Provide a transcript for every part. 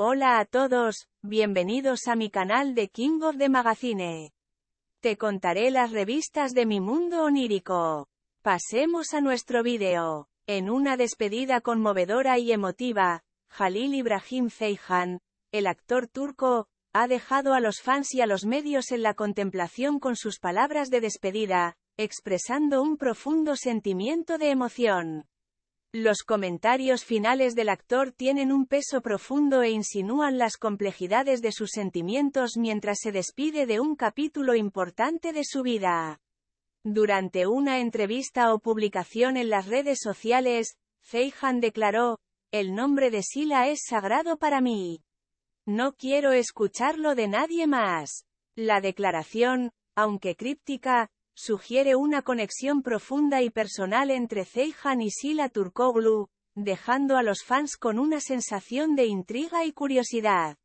Hola a todos, bienvenidos a mi canal de King of the Magazine. Te contaré las revistas de mi mundo onírico. Pasemos a nuestro vídeo. En una despedida conmovedora y emotiva, Jalil Ibrahim Ceyhan, el actor turco, ha dejado a los fans y a los medios en la contemplación con sus palabras de despedida, expresando un profundo sentimiento de emoción. Los comentarios finales del actor tienen un peso profundo e insinúan las complejidades de sus sentimientos mientras se despide de un capítulo importante de su vida. Durante una entrevista o publicación en las redes sociales, Feijan declaró, El nombre de Sila es sagrado para mí. No quiero escucharlo de nadie más. La declaración, aunque críptica, sugiere una conexión profunda y personal entre Ceyhan y Sila Turkoglu, dejando a los fans con una sensación de intriga y curiosidad.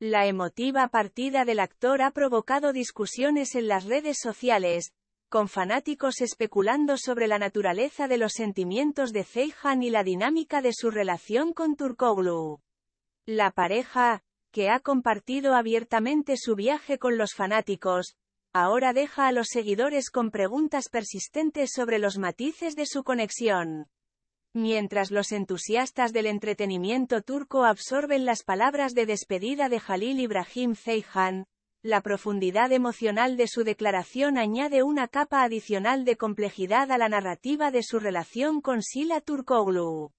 La emotiva partida del actor ha provocado discusiones en las redes sociales, con fanáticos especulando sobre la naturaleza de los sentimientos de Ceyhan y la dinámica de su relación con Turkoglu. La pareja, que ha compartido abiertamente su viaje con los fanáticos, ahora deja a los seguidores con preguntas persistentes sobre los matices de su conexión. Mientras los entusiastas del entretenimiento turco absorben las palabras de despedida de Halil Ibrahim Ceyhan, la profundidad emocional de su declaración añade una capa adicional de complejidad a la narrativa de su relación con Sila Turkoglu.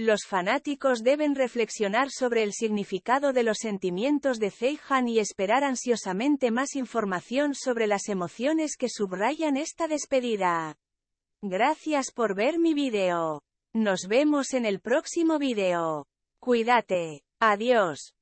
Los fanáticos deben reflexionar sobre el significado de los sentimientos de Zeihan y esperar ansiosamente más información sobre las emociones que subrayan esta despedida. Gracias por ver mi video. Nos vemos en el próximo video. Cuídate. Adiós.